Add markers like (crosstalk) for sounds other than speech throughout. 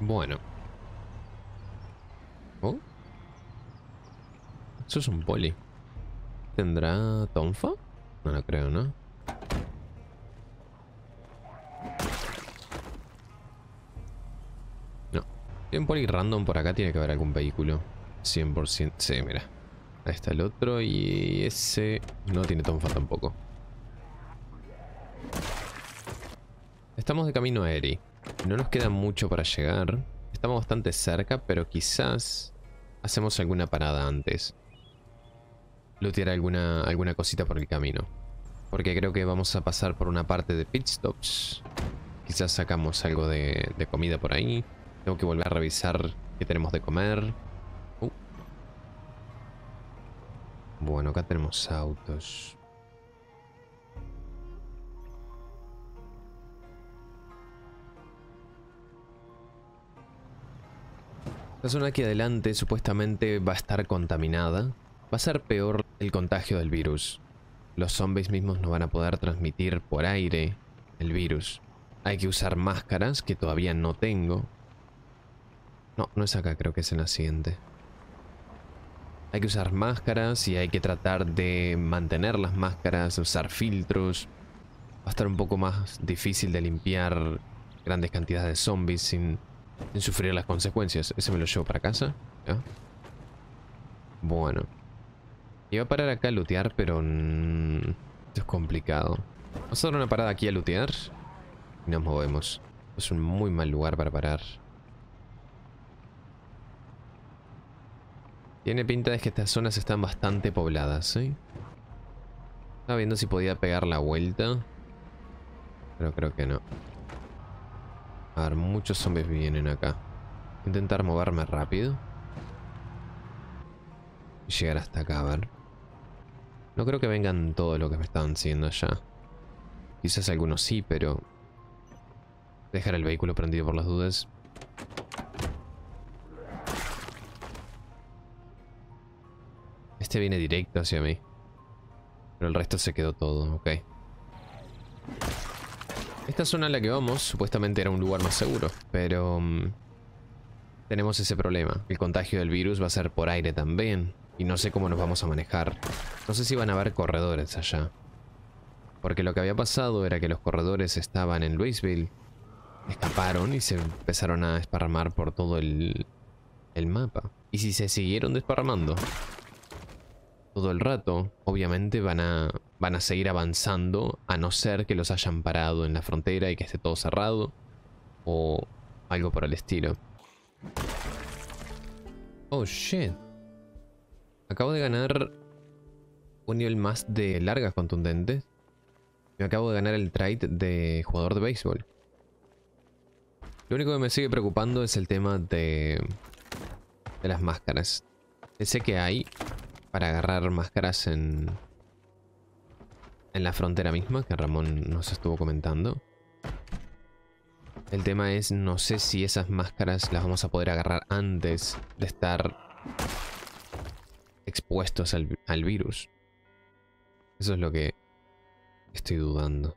Bueno. ¿Oh? Eso es un poli. ¿Tendrá tonfa? No lo creo, ¿no? No. Hay un poli random por acá, tiene que haber algún vehículo. 100%. Sí, mira. Ahí está el otro y ese no tiene tonfa tampoco. Estamos de camino a Eri. No nos queda mucho para llegar. Estamos bastante cerca, pero quizás hacemos alguna parada antes. Lootear alguna, alguna cosita por el camino. Porque creo que vamos a pasar por una parte de pit stops. Quizás sacamos algo de, comida por ahí. Tengo que volver a revisar qué tenemos de comer. Uh. Bueno, acá tenemos autos. La zona aquí adelante supuestamente va a estar contaminada. Va a ser peor el contagio del virus. Los zombies mismos no van a poder transmitir por aire el virus. Hay que usar máscaras, que todavía no tengo. No, no es acá, creo que es en la siguiente. Hay que usar máscaras y hay que tratar de mantener las máscaras, usar filtros. Va a estar un poco más difícil de limpiar grandes cantidades de zombies sin sin sufrir las consecuencias. Ese me lo llevo para casa. Bueno. Iba a parar acá a lootear, pero... esto es complicado. Vamos a dar una parada aquí a lootear. Y nos movemos. Es un muy mal lugar para parar. Tiene pinta de que estas zonas están bastante pobladas, ¿sí? ¿eh? Estaba viendo si podía pegar la vuelta. Pero creo que no muchos zombies vienen acá. Intentar moverme rápido. Y llegar hasta acá, a ver. No creo que vengan todo lo que me estaban haciendo allá Quizás algunos sí, pero... Dejar el vehículo prendido por las dudas. Este viene directo hacia mí. Pero el resto se quedó todo, ok. Esta zona a la que vamos supuestamente era un lugar más seguro, pero... Mm, tenemos ese problema. El contagio del virus va a ser por aire también. Y no sé cómo nos vamos a manejar. No sé si van a haber corredores allá. Porque lo que había pasado era que los corredores estaban en Louisville. Escaparon y se empezaron a esparramar por todo el, el mapa. Y si se siguieron desparramando, todo el rato, obviamente van a, van a seguir avanzando a no ser que los hayan parado en la frontera y que esté todo cerrado o algo por el estilo. Oh shit. Acabo de ganar un nivel más de largas contundentes. Me acabo de ganar el trade de jugador de béisbol. Lo único que me sigue preocupando es el tema de, de las máscaras. Sé que hay, para agarrar máscaras en, en la frontera misma, que Ramón nos estuvo comentando. El tema es, no sé si esas máscaras las vamos a poder agarrar antes de estar expuestos al, virus. Eso es lo que estoy dudando.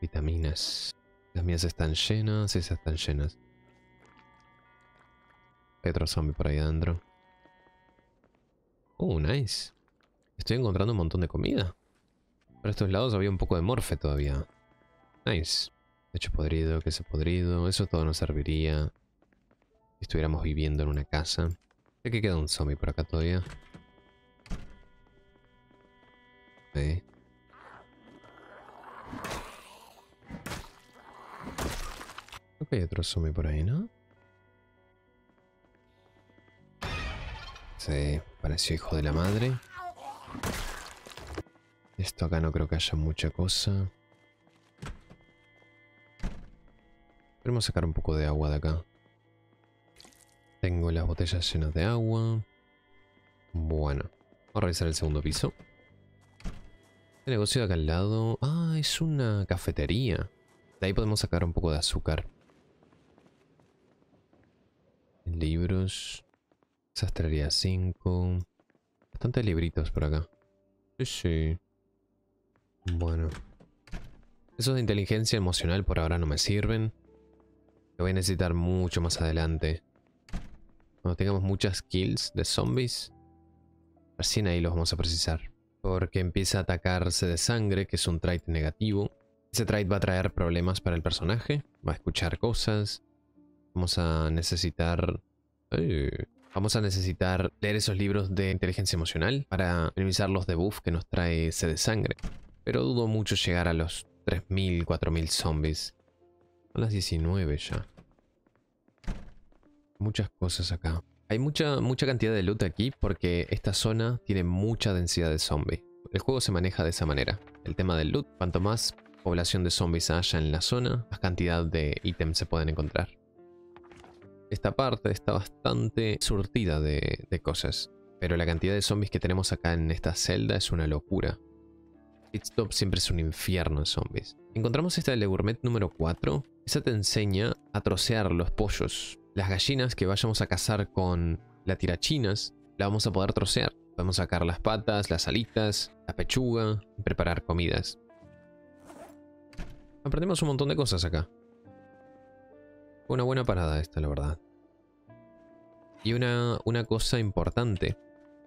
Vitaminas. Las mías están llenas, esas están llenas. otro zombie por ahí adentro. Oh, nice. Estoy encontrando un montón de comida. Por estos lados había un poco de morfe todavía. Nice. Hecho podrido, queso podrido. Eso todo nos serviría si estuviéramos viviendo en una casa. Sé que queda un zombie por acá todavía. Sí. que hay otro zombie por ahí, ¿no? Sí. Pareció hijo de la madre. Esto acá no creo que haya mucha cosa. Podemos sacar un poco de agua de acá. Tengo las botellas llenas de agua. Bueno, vamos a revisar el segundo piso. El negocio de acá al lado. Ah, es una cafetería. De ahí podemos sacar un poco de azúcar. Libros. Sastrería 5. Bastantes libritos por acá. Sí, sí. Bueno. Esos de inteligencia emocional por ahora no me sirven. Lo voy a necesitar mucho más adelante. Cuando tengamos muchas kills de zombies. Recién ahí los vamos a precisar. Porque empieza a atacarse de sangre, que es un trait negativo. Ese trait va a traer problemas para el personaje. Va a escuchar cosas. Vamos a necesitar... Eh, Vamos a necesitar leer esos libros de inteligencia emocional para minimizar los debuffs que nos trae ese de sangre. Pero dudo mucho llegar a los 3.000, 4.000 zombies. Son las 19 ya. Muchas cosas acá. Hay mucha, mucha cantidad de loot aquí porque esta zona tiene mucha densidad de zombies. El juego se maneja de esa manera. El tema del loot, cuanto más población de zombies haya en la zona, más cantidad de ítems se pueden encontrar esta parte está bastante surtida de, cosas. Pero la cantidad de zombies que tenemos acá en esta celda es una locura. top siempre es un infierno de zombies. Encontramos esta de gourmet número 4. Esa te enseña a trocear los pollos. Las gallinas que vayamos a cazar con la tirachinas, la vamos a poder trocear. Podemos sacar las patas, las alitas, la pechuga y preparar comidas. Aprendemos un montón de cosas acá. Una buena parada esta, la verdad. Y una, una cosa importante.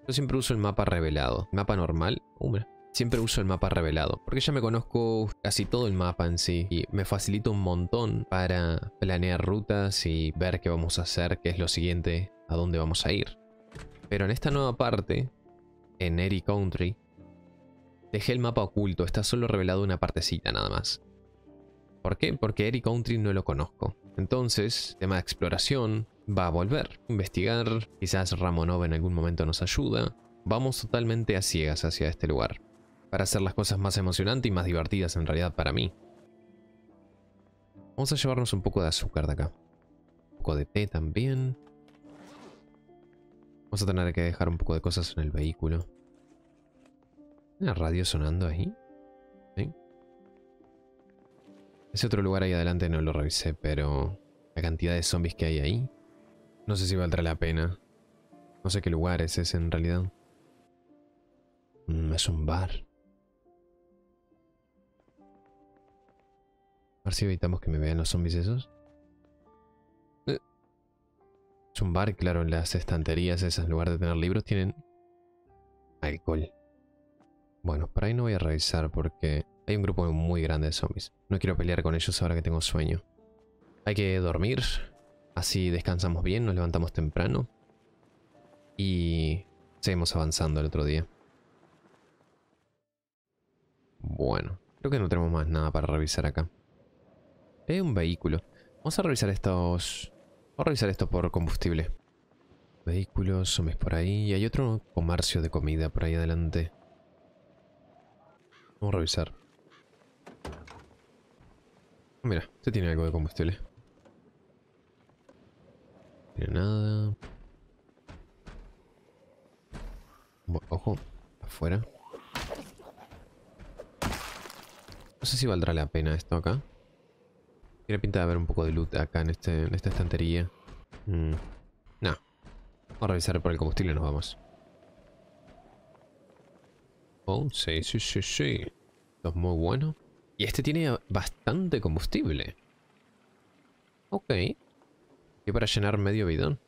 Yo siempre uso el mapa revelado. Mapa normal. Uh, siempre uso el mapa revelado, porque ya me conozco casi todo el mapa en sí y me facilita un montón para planear rutas y ver qué vamos a hacer, qué es lo siguiente, a dónde vamos a ir. Pero en esta nueva parte, en Eri Country, dejé el mapa oculto, está solo revelado una partecita nada más. ¿Por qué? Porque Eric Country no lo conozco. Entonces, tema de exploración va a volver. Investigar, quizás Ramonov en algún momento nos ayuda. Vamos totalmente a ciegas hacia este lugar. Para hacer las cosas más emocionantes y más divertidas en realidad para mí. Vamos a llevarnos un poco de azúcar de acá. Un poco de té también. Vamos a tener que dejar un poco de cosas en el vehículo. La radio sonando ahí? Ese otro lugar ahí adelante no lo revisé, pero la cantidad de zombies que hay ahí, no sé si valdrá la pena. No sé qué lugar es ese en realidad. No mm, es un bar. A ver si evitamos que me vean los zombies esos. Eh. Es un bar, claro, en las estanterías esas, en lugar de tener libros, tienen alcohol. Bueno, por ahí no voy a revisar porque hay un grupo muy grande de zombies. No quiero pelear con ellos ahora que tengo sueño. Hay que dormir. Así descansamos bien, nos levantamos temprano. Y seguimos avanzando el otro día. Bueno, creo que no tenemos más nada para revisar acá. Hay un vehículo. Vamos a revisar estos... Vamos a revisar esto por combustible. Vehículos, zombies por ahí. Y hay otro comercio de comida por ahí adelante. Vamos a revisar. Mira, este tiene algo de combustible. No tiene nada. Ojo, afuera. No sé si valdrá la pena esto acá. Tiene pinta de haber un poco de loot acá en, este, en esta estantería. Mm. no. Vamos a revisar por el combustible y nos vamos. Oh, sí, sí, sí, sí. Esto es muy bueno. Y este tiene bastante combustible. Ok. Y para llenar medio bidón.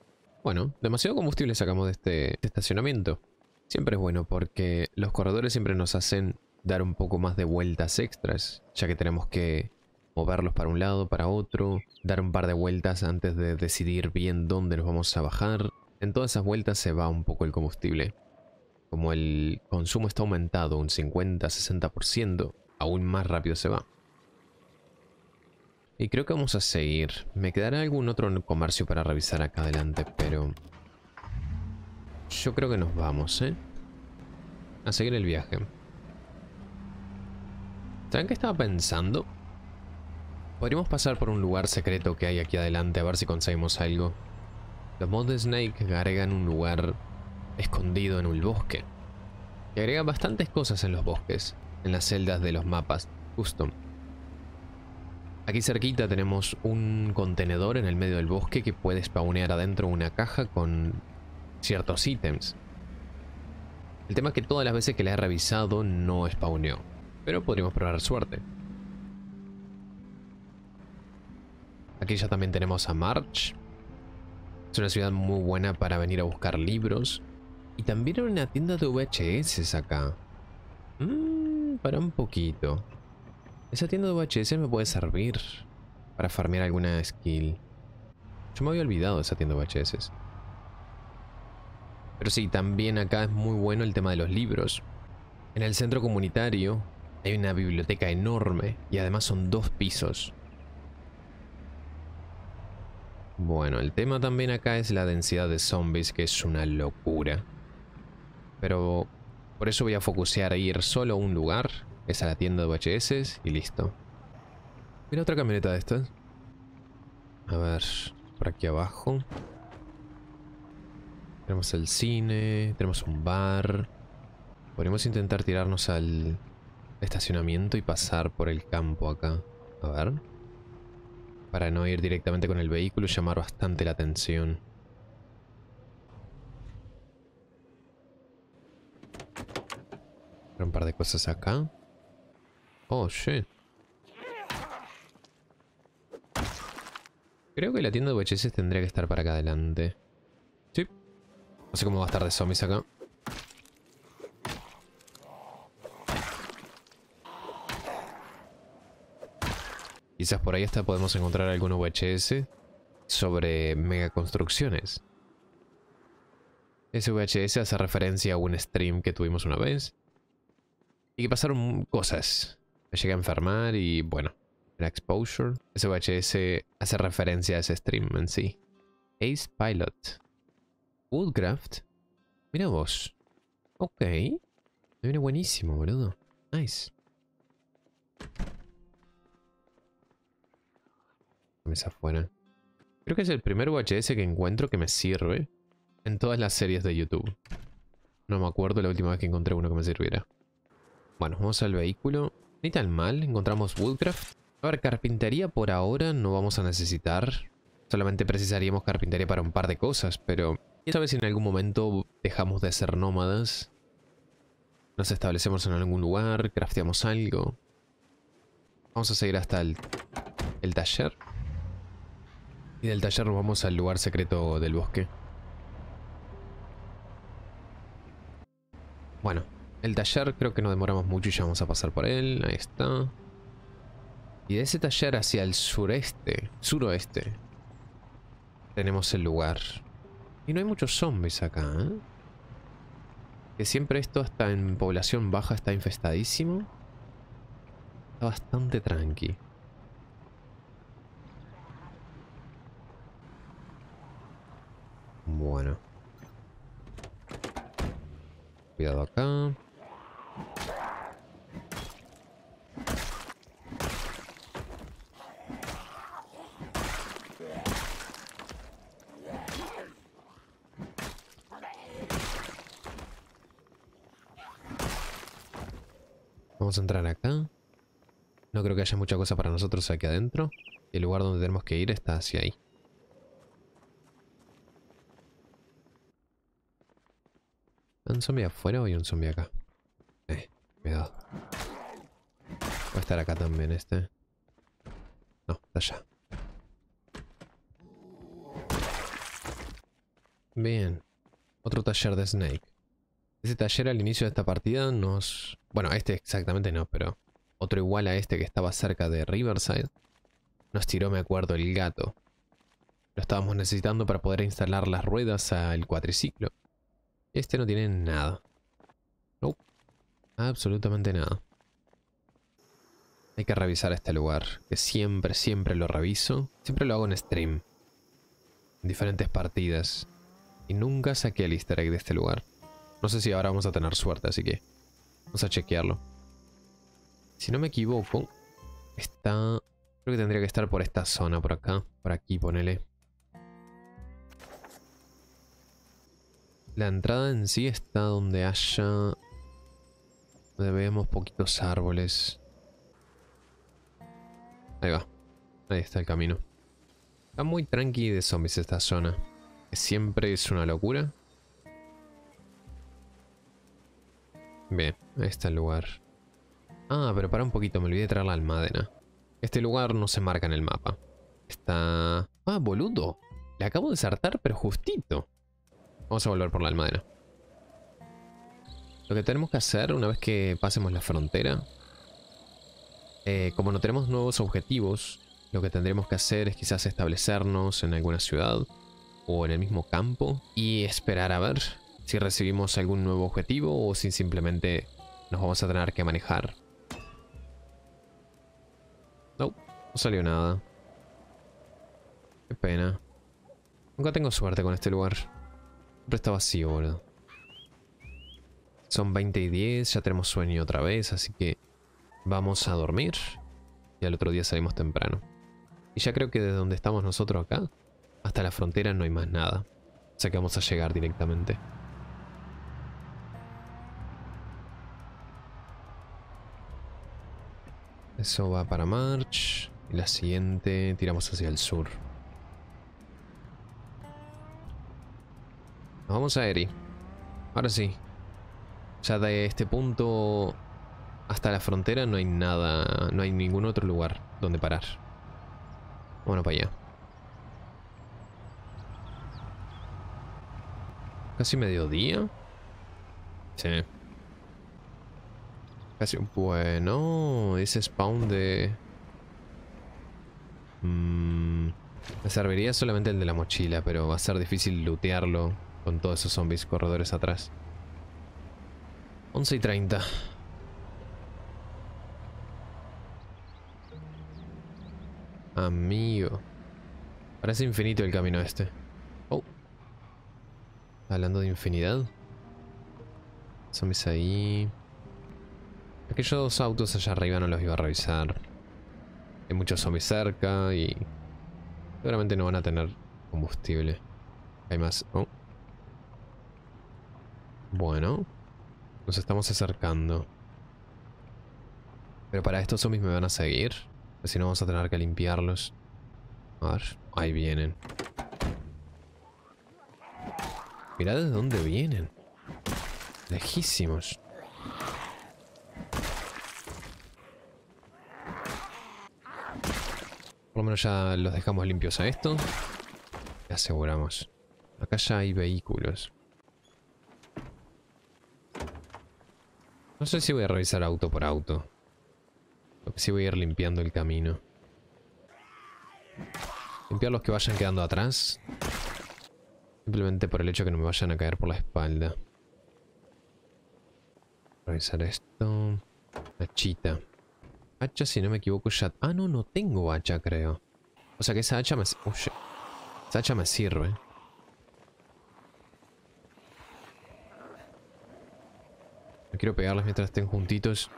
Bueno, demasiado combustible sacamos este, de este, estacionamiento. Siempre es bueno porque los corredores siempre nos hacen dar un poco más de vueltas extras, ya que tenemos que moverlos para un lado, para otro, dar un par de vueltas antes de decidir bien dónde nos vamos a bajar. En todas esas vueltas se va un poco el combustible. Como el consumo está aumentado un 50-60%, aún más rápido se va. Y creo que vamos a seguir. Me quedará algún otro comercio para revisar acá adelante, pero... Yo creo que nos vamos, ¿eh? A seguir el viaje. ¿Saben qué estaba pensando? Podríamos pasar por un lugar secreto que hay aquí adelante a ver si conseguimos algo. Los mods de Snake agregan un lugar escondido en un bosque. Y agregan bastantes cosas en los bosques en las celdas de los mapas justo Aquí cerquita tenemos un contenedor en el medio del bosque que puede spawnear adentro una caja con ciertos ítems. El tema es que todas las veces que la he revisado no spawneó, pero podríamos probar suerte. Aquí ya también tenemos a March. Es una ciudad muy buena para venir a buscar libros. Y también hay una tienda de VHS acá. Mmm para un poquito. Esa tienda de VHS me puede servir para farmear alguna skill. Yo me había olvidado de esa tienda de VHS. Pero sí, también acá es muy bueno el tema de los libros. En el centro comunitario hay una biblioteca enorme y además son dos pisos. Bueno, el tema también acá es la densidad de zombies, que es una locura. Pero por eso voy a focusear a ir solo a un lugar. Es a la tienda de VHS y listo. Mira otra camioneta de estas. A ver, por aquí abajo. Tenemos el cine, tenemos un bar. Podríamos intentar tirarnos al estacionamiento y pasar por el campo acá. A ver. Para no ir directamente con el vehículo y llamar bastante la atención. un par de cosas acá. Oh, shit. Creo que la tienda de VHS tendría que estar para acá adelante. Sí. No sé cómo va a estar de zombies acá. Quizás por ahí hasta podemos encontrar algún VHS sobre megaconstrucciones. Ese VHS hace referencia a un stream que tuvimos una vez, y que pasaron cosas. Me llegué a enfermar y bueno, la exposure. Ese VHS hace referencia a ese stream en sí. Ace Pilot. Woodcraft. Mira vos. Ok. Me viene buenísimo, boludo. Nice. Mesa afuera. Creo que es el primer VHS que encuentro que me sirve en todas las series de YouTube. No me acuerdo la última vez que encontré uno que me sirviera. Bueno, vamos al vehículo. Ni tan mal, encontramos Woodcraft. A ver, carpintería por ahora no vamos a necesitar. Solamente precisaríamos carpintería para un par de cosas, pero... ¿Quién sabe si en algún momento dejamos de ser nómadas? Nos establecemos en algún lugar, crafteamos algo. Vamos a seguir hasta el taller. Y del taller nos vamos al lugar secreto del bosque. Bueno, el taller creo que no demoramos mucho y ya vamos a pasar por él. Ahí está. Y de ese taller hacia el sureste, suroeste, tenemos el lugar. Y no hay muchos zombies acá, ¿eh? Que siempre esto hasta en población baja está infestadísimo. Está bastante tranqui. Bueno. Cuidado acá. Vamos a entrar acá. No creo que haya mucha cosa para nosotros aquí adentro. El lugar donde tenemos que ir está hacia ahí. un zombie afuera o hay un zombie acá? Cuidado. Va a estar acá también este. No, está allá. Bien. Otro taller de Snake. Ese taller al inicio de esta partida nos... Bueno, este exactamente no, pero... Otro igual a este que estaba cerca de Riverside. Nos tiró, me acuerdo, el gato. Lo estábamos necesitando para poder instalar las ruedas al cuatriciclo. Este no tiene nada. Absolutamente nada. Hay que revisar este lugar, que siempre, siempre lo reviso. Siempre lo hago en stream. En diferentes partidas. Y nunca saqué el easter egg de este lugar. No sé si ahora vamos a tener suerte, así que... Vamos a chequearlo. Si no me equivoco, está... Creo que tendría que estar por esta zona, por acá. Por aquí, ponele. La entrada en sí está donde haya donde poquitos árboles. Ahí va. Ahí está el camino. Está muy tranqui de zombies esta zona. Siempre es una locura. Bien, ahí está el lugar. Ah, pero para un poquito, me olvidé de traer la almadena. Este lugar no se marca en el mapa. Está... Ah, boludo. Le acabo de saltar, pero justito. Vamos a volver por la almadena. Lo que tenemos que hacer una vez que pasemos la frontera, eh, como no tenemos nuevos objetivos, lo que tendremos que hacer es quizás establecernos en alguna ciudad o en el mismo campo y esperar a ver si recibimos algún nuevo objetivo o si simplemente nos vamos a tener que manejar. No, no salió nada. Qué pena. Nunca tengo suerte con este lugar. Siempre está vacío, boludo. Son 20 y 10, ya tenemos sueño otra vez, así que vamos a dormir. Y al otro día salimos temprano. Y ya creo que desde donde estamos nosotros acá, hasta la frontera no hay más nada. O sea que vamos a llegar directamente. Eso va para March. Y la siguiente tiramos hacia el sur. Nos vamos a Eri. Ahora sí, o sea, de este punto hasta la frontera no hay nada, no hay ningún otro lugar donde parar. Bueno, para allá. Casi mediodía. Sí. Casi... Bueno, ese spawn de... me mm, serviría solamente el de la mochila, pero va a ser difícil lootearlo con todos esos zombies corredores atrás. 11 y 30. Amigo. Parece infinito el camino este. Oh. Hablando de infinidad. Zombies ahí. Aquellos autos allá arriba no los iba a revisar. Hay muchos zombies cerca y... Seguramente no van a tener combustible. Hay más... Oh. Bueno. Nos estamos acercando. Pero para esto zombies me van a seguir. Si no vamos a tener que limpiarlos. A ver, ahí vienen. Mirad de dónde vienen. Lejísimos. Por lo menos ya los dejamos limpios a esto. Y aseguramos. Acá ya hay vehículos. No sé si voy a revisar auto por auto. Lo sí voy a ir limpiando el camino. Limpiar los que vayan quedando atrás. Simplemente por el hecho de que no me vayan a caer por la espalda. Revisar esto. Hachita. Hacha, si no me equivoco, ya... Ah, no, no tengo hacha, creo. O sea que esa hacha me... Uy, esa hacha me sirve. No quiero pegarlas mientras estén juntitos.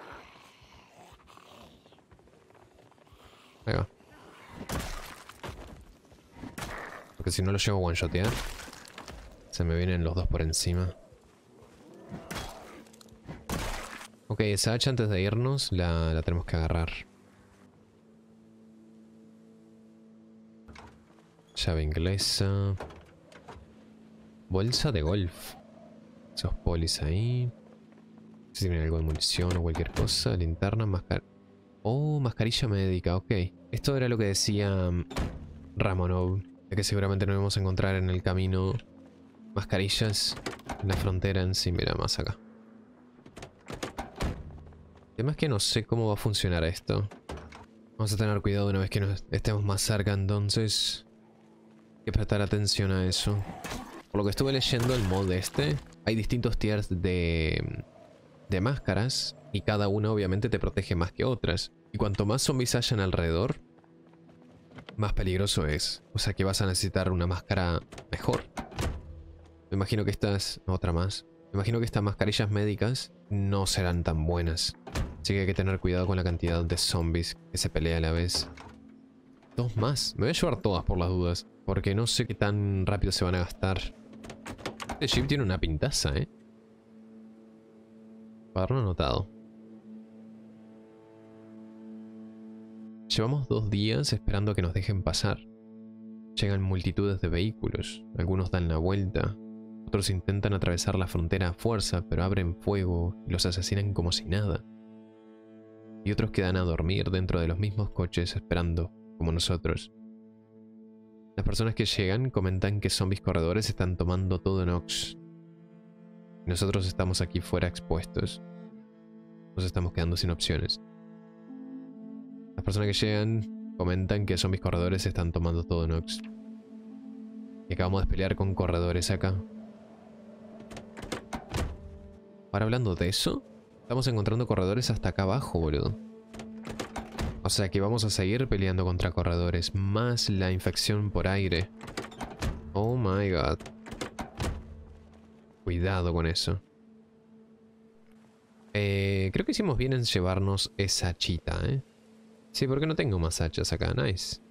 Venga. Porque si no lo llevo one shot, ¿eh? Se me vienen los dos por encima. Ok, esa hacha antes de irnos la, la tenemos que agarrar. Llave inglesa. Bolsa de golf. Esos polis ahí. Si tienen algo de munición o cualquier cosa. Linterna, mascarilla. Oh, mascarilla médica, ok. Esto era lo que decía mm, Ramonov. Que seguramente nos vamos a encontrar en el camino mascarillas en la frontera en sí. Mira, más acá. El tema que no sé cómo va a funcionar esto. Vamos a tener cuidado una vez que nos estemos más cerca, entonces... Hay que prestar atención a eso. Por lo que estuve leyendo el mod este, hay distintos tiers de mm, de máscaras y cada una obviamente te protege más que otras. Y cuanto más zombies hayan alrededor, más peligroso es. O sea que vas a necesitar una máscara mejor. Me imagino que estas... Otra más. Me imagino que estas mascarillas médicas no serán tan buenas. Así que hay que tener cuidado con la cantidad de zombies que se pelea a la vez. Dos más. Me voy a llevar todas por las dudas. Porque no sé qué tan rápido se van a gastar. Este ship tiene una pintaza, ¿eh? No notado. Llevamos dos días esperando que nos dejen pasar. Llegan multitudes de vehículos, algunos dan la vuelta, otros intentan atravesar la frontera a fuerza, pero abren fuego y los asesinan como si nada. Y otros quedan a dormir dentro de los mismos coches esperando, como nosotros. Las personas que llegan comentan que zombies corredores están tomando todo en ox. Nosotros estamos aquí fuera expuestos. Nos estamos quedando sin opciones. Las personas que llegan comentan que son mis corredores están tomando todo Nox. Y acabamos de pelear con corredores acá. Ahora hablando de eso, estamos encontrando corredores hasta acá abajo, boludo. O sea que vamos a seguir peleando contra corredores, más la infección por aire. Oh my god. Cuidado con eso. Eh, creo que hicimos bien en llevarnos esa chita, ¿eh? Sí, porque no tengo más hachas acá, nice.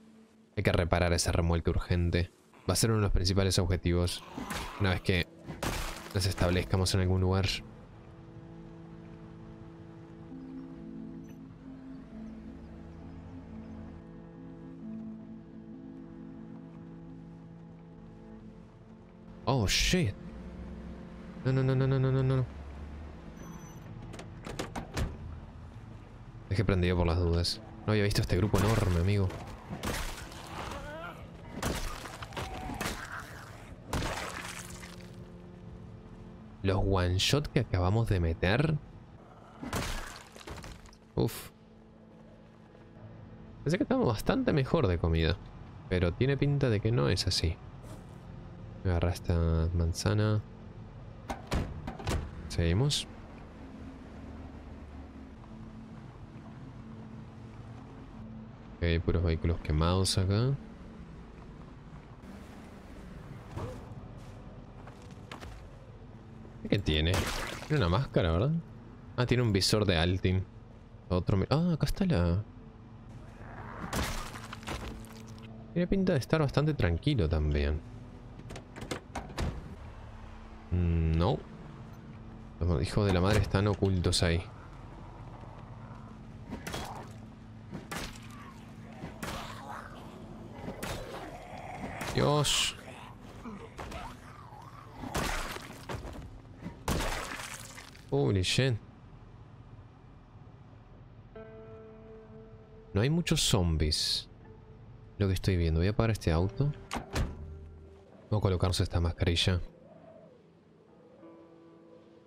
Hay que reparar esa remolque urgente. Va a ser uno de los principales objetivos. Una vez que nos establezcamos en algún lugar. Oh, shit. No, no, no, no, no, no, no, no. Es que prendido por las dudas. No había visto este grupo enorme, amigo. Los one shot que acabamos de meter. Uf. Pensé que estamos bastante mejor de comida. Pero tiene pinta de que no es así. Me agarra esta manzana. Seguimos. Hay puros vehículos quemados acá. ¿Qué tiene? Tiene una máscara, ¿verdad? Ah, tiene un visor de Altim. Otro... Ah, acá está la... Tiene pinta de estar bastante tranquilo también. Mm, no. Los hijos de la madre están ocultos ahí. Dios. No hay muchos zombies. Lo que estoy viendo. Voy a parar este auto. Voy a colocarse esta mascarilla.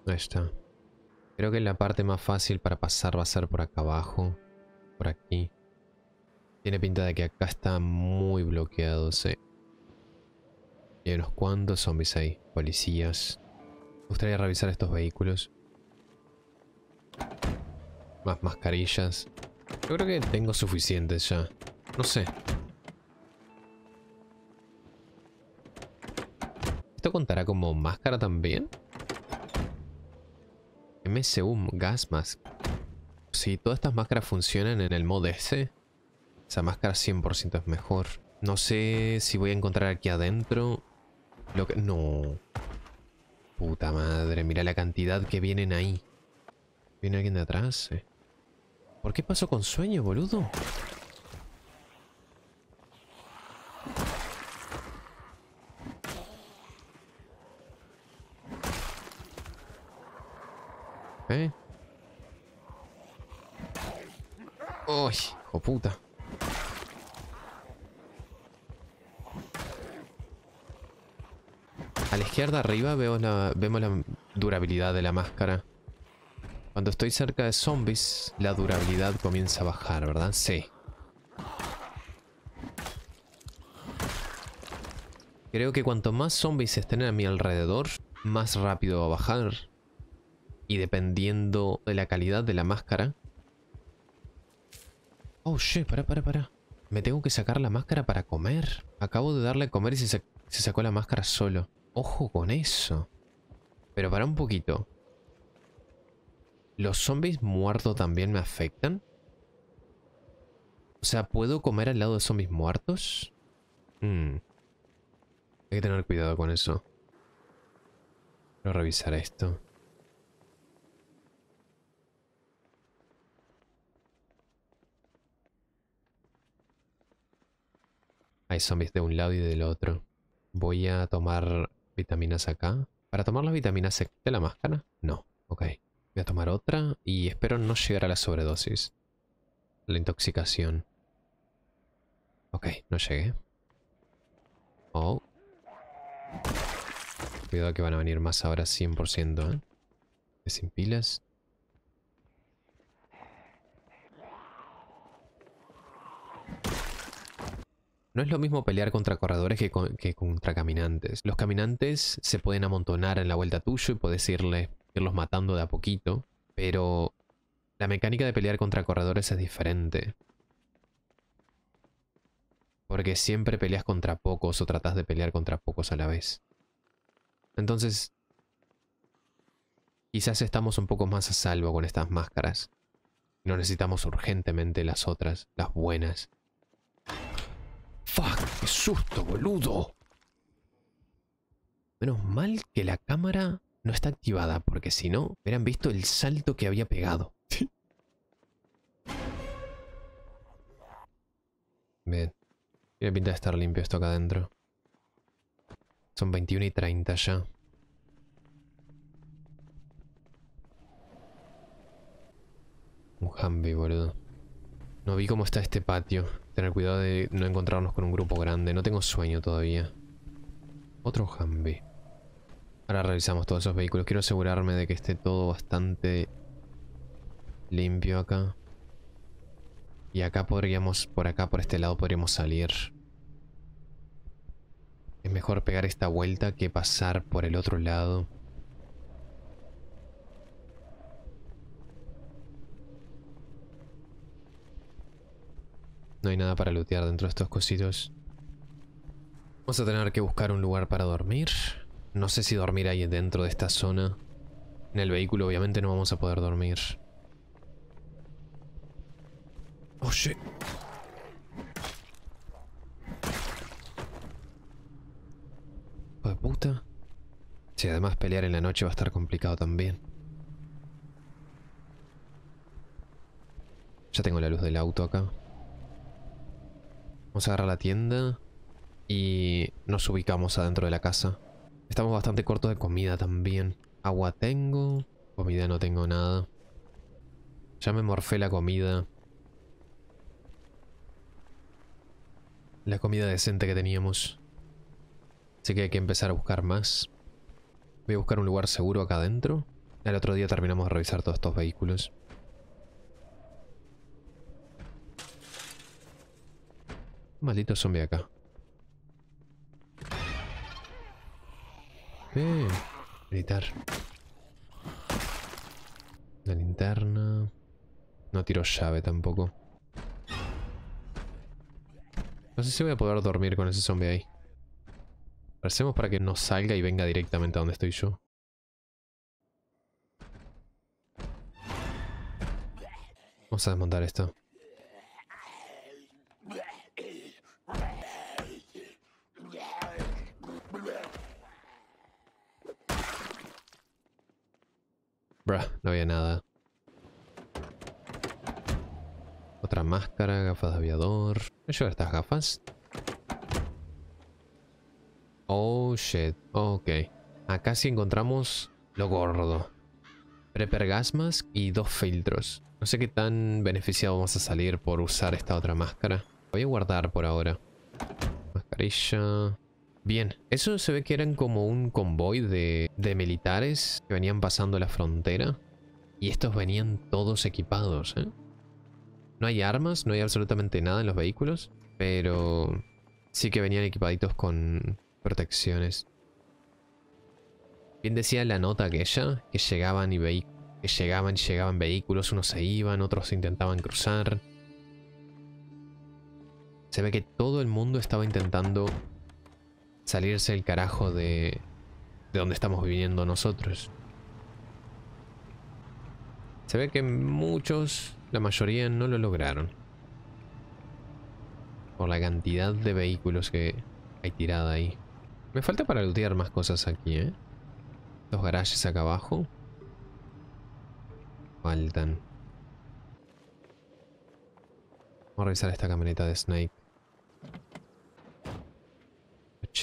Ahí está. Creo que la parte más fácil para pasar va a ser por acá abajo. Por aquí. Tiene pinta de que acá está muy bloqueado, sí. Y hay unos cuantos zombies ahí. Policías. Me gustaría revisar estos vehículos. Más mascarillas. Yo creo que tengo suficientes ya. No sé. ¿Esto contará como máscara también? MSU Gas Mask. Si todas estas máscaras funcionan en el mod S, esa máscara 100% es mejor. No sé si voy a encontrar aquí adentro lo que... No. Puta madre, mira la cantidad que vienen ahí. ¿Viene alguien de atrás? ¿Eh? ¿Por qué pasó con sueño, boludo? ¿Eh? Uy, hijo puta. A la izquierda arriba la, vemos la durabilidad de la máscara. Cuando estoy cerca de zombies, la durabilidad comienza a bajar, ¿verdad? Sí. Creo que cuanto más zombies estén a mi alrededor, más rápido va a bajar. Y dependiendo de la calidad de la máscara. Oh shit, para, para, para. Me tengo que sacar la máscara para comer. Acabo de darle a comer y se, sacó la máscara solo. Ojo con eso. Pero para un poquito. ¿Los zombies muertos también me afectan? O sea, ¿puedo comer al lado de zombies muertos? Hmm. Hay que tener cuidado con eso. Quiero revisar esto. Hay zombies de un lado y del otro. Voy a tomar vitaminas acá. ¿Para tomar las vitaminas e, de la máscara? No. Ok. Voy a tomar otra y espero no llegar a la sobredosis. La intoxicación. Ok, no llegué. Oh. Cuidado que van a venir más ahora 100%, ¿eh? sin pilas. No es lo mismo pelear contra corredores que, contra caminantes. Los caminantes se pueden amontonar en la vuelta tuya y puedes irlos matando de a poquito, pero la mecánica de pelear contra corredores es diferente. Porque siempre peleas contra pocos o tratas de pelear contra pocos a la vez. Entonces, quizás estamos un poco más a salvo con estas máscaras. No necesitamos urgentemente las otras, las buenas. Fuck, qué susto, boludo. Menos mal que la cámara no está activada, porque si no, hubieran visto el salto que había pegado. (laughs) Bien. Tiene pinta de estar limpio esto acá adentro. Son 21 y 30 ya. Un Humvee, boludo. No vi cómo está este patio. Tener cuidado de no encontrarnos con un grupo grande. No tengo sueño todavía. Otro Humvee. Ahora revisamos todos esos vehículos. Quiero asegurarme de que esté todo bastante limpio acá. Y acá podríamos, por acá, por este lado, podríamos salir. Es mejor pegar esta vuelta que pasar por el otro lado. No hay nada para lootear dentro de estos cositos. Vamos a tener que buscar un lugar para dormir. No sé si dormir ahí dentro de esta zona. En el vehículo obviamente no vamos a poder dormir. Oh, shit. Hijo de puta. Si además pelear en la noche va a estar complicado también. Ya tengo la luz del auto acá. Vamos a agarrar la tienda y nos ubicamos adentro de la casa. Estamos bastante cortos de comida también. Agua tengo, comida no tengo nada. Ya me morfé la comida. La comida decente que teníamos. Así que hay que empezar a buscar más. Voy a buscar un lugar seguro acá adentro. El otro día terminamos de revisar todos estos vehículos. Maldito zombie acá. Eh, militar. La linterna. No tiro llave tampoco. No sé si voy a poder dormir con ese zombie ahí. Hacemos para que no salga y venga directamente a donde estoy yo. Vamos a desmontar esto. Bruh, no había nada. Otra máscara, gafas de aviador. Voy a llevar estas gafas. Oh, shit. Ok. Acá sí encontramos lo gordo. Prepergasmas y dos filtros. No sé qué tan beneficiado vamos a salir por usar esta otra máscara. Voy a guardar por ahora. Mascarilla. Bien, eso se ve que eran como un convoy de, militares que venían pasando la frontera. Y estos venían todos equipados, ¿eh? No hay armas, no hay absolutamente nada en los vehículos, pero sí que venían equipaditos con protecciones. Bien decía la nota aquella, que llegaban y que llegaban y llegaban vehículos, unos se iban, otros intentaban cruzar. Se ve que todo el mundo estaba intentando salirse el carajo de, de donde estamos viviendo nosotros. Se ve que muchos, la mayoría, no lo lograron. Por la cantidad de vehículos que hay tirada ahí. Me falta para lootear más cosas aquí, ¿eh? Los garajes acá abajo. Faltan. Vamos a revisar esta camioneta de Snake.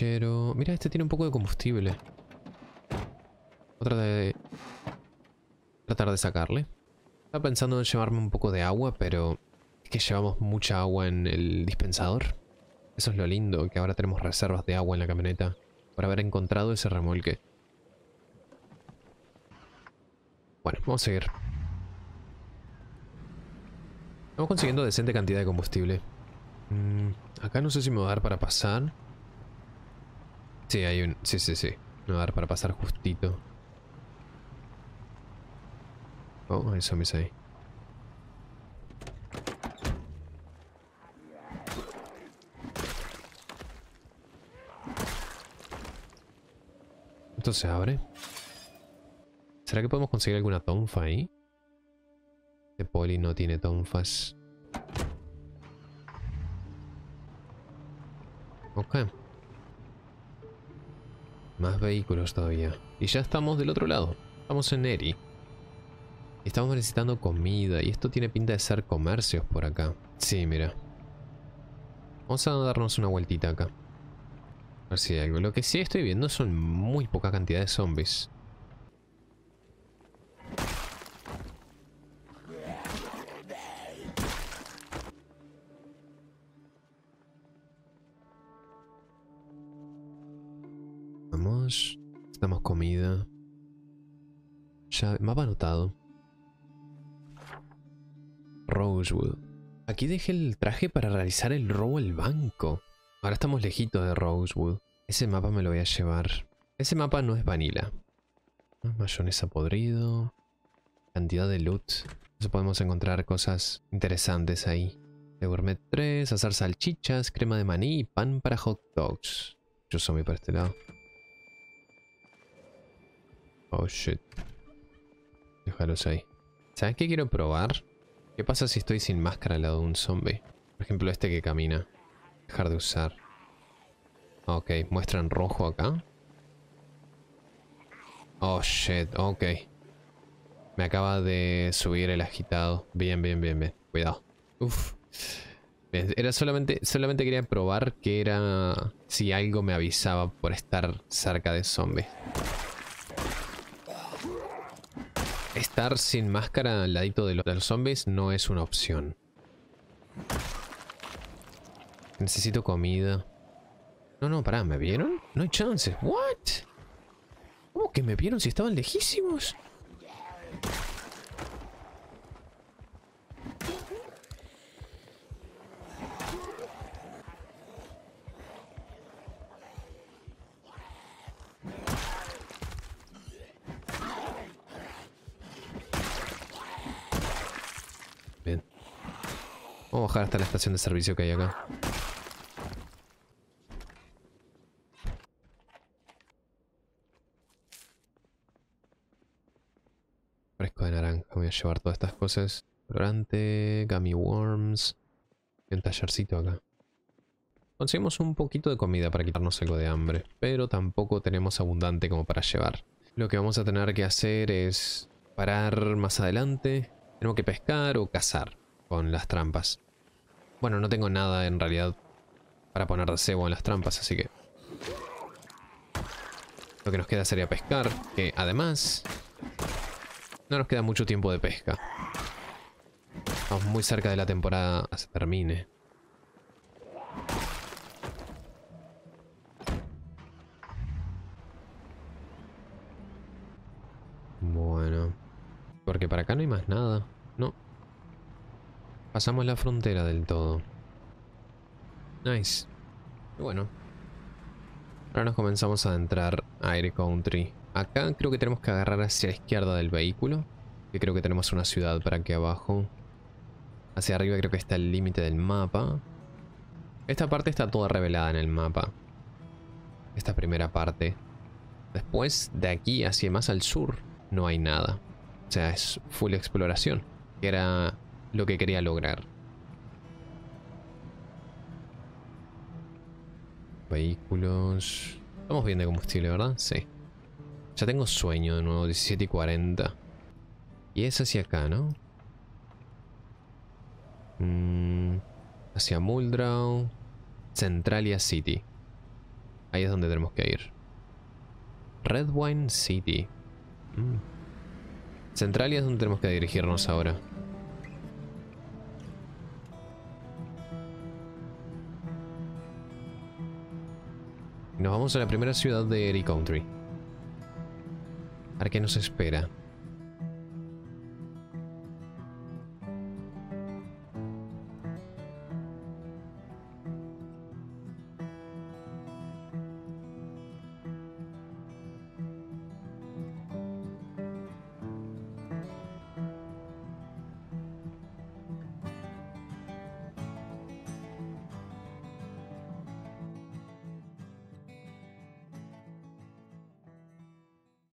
Mira, este tiene un poco de combustible. Otra de... Tratar de sacarle. Estaba pensando en llevarme un poco de agua, pero... Es que llevamos mucha agua en el dispensador. Eso es lo lindo, que ahora tenemos reservas de agua en la camioneta. Por haber encontrado ese remolque. Bueno, vamos a seguir. Estamos consiguiendo decente cantidad de combustible. Mm, acá no sé si me va a dar para pasar. Sí, hay un... Sí, sí, sí. No, a dar para pasar justito. Oh, hay zombies ahí. Esto se abre. ¿Será que podemos conseguir alguna tonfa ahí? Este poli no tiene tonfas. Ok. Más vehículos todavía. Y ya estamos del otro lado. Estamos en Eri. Estamos necesitando comida. Y esto tiene pinta de ser comercios por acá. Sí, mira. Vamos a darnos una vueltita acá. A ver si hay algo. Lo que sí estoy viendo son muy poca cantidad de zombies. estamos necesitamos comida. Ya, mapa anotado. Rosewood. Aquí dejé el traje para realizar el robo al banco. Ahora estamos lejitos de Rosewood. Ese mapa me lo voy a llevar. Ese mapa no es vanilla. Ah, mayonesa podrido. Cantidad de loot. Entonces podemos encontrar cosas interesantes ahí. De gourmet 3, hacer salchichas, crema de maní y pan para hot dogs. Yo soy para este lado. Oh shit. Déjalos ahí. ¿Sabes qué quiero probar? ¿Qué pasa si estoy sin máscara al lado de un zombie? Por ejemplo, este que camina. Dejar de usar. Ah, ok, muestran rojo acá. Oh shit, ok. Me acaba de subir el agitado. Bien, bien, bien, bien. Cuidado. Uf. Era solamente, solamente quería probar que era si algo me avisaba por estar cerca de zombies. estar sin máscara al ladito de los, zombies no es una opción. Necesito comida. No, no, pará, ¿me vieron? No hay chances. ¿What? ¿Cómo que me vieron si estaban lejísimos? hasta la estación de servicio que hay acá. Fresco de naranja. Voy a llevar todas estas cosas. Durante, gummy worms. Y un tallercito acá. Conseguimos un poquito de comida para quitarnos algo de hambre, pero tampoco tenemos abundante como para llevar. Lo que vamos a tener que hacer es parar más adelante. Tenemos que pescar o cazar con las trampas. Bueno, no tengo nada en realidad para poner cebo en las trampas, así que... Lo que nos queda sería pescar, que además... No nos queda mucho tiempo de pesca. Estamos muy cerca de la temporada se termine. Bueno. Porque para acá no hay más nada. No. Pasamos la frontera del todo. Nice. bueno. Ahora nos comenzamos a adentrar a Air Country. Acá creo que tenemos que agarrar hacia la izquierda del vehículo. Que creo que tenemos una ciudad para aquí abajo. Hacia arriba creo que está el límite del mapa. Esta parte está toda revelada en el mapa. Esta primera parte. Después, de aquí hacia más al sur, no hay nada. O sea, es full exploración. Que era lo que quería lograr. Vehículos... Estamos bien de combustible, ¿verdad? Sí. Ya tengo sueño de nuevo, 17 y 40. Y es hacia acá, ¿no? Mm, hacia Muldrow Centralia City. Ahí es donde tenemos que ir. Red Wine City. Mm. Centralia es donde tenemos que dirigirnos ahora. Nos vamos a la primera ciudad de Erie Country. A ver qué nos espera.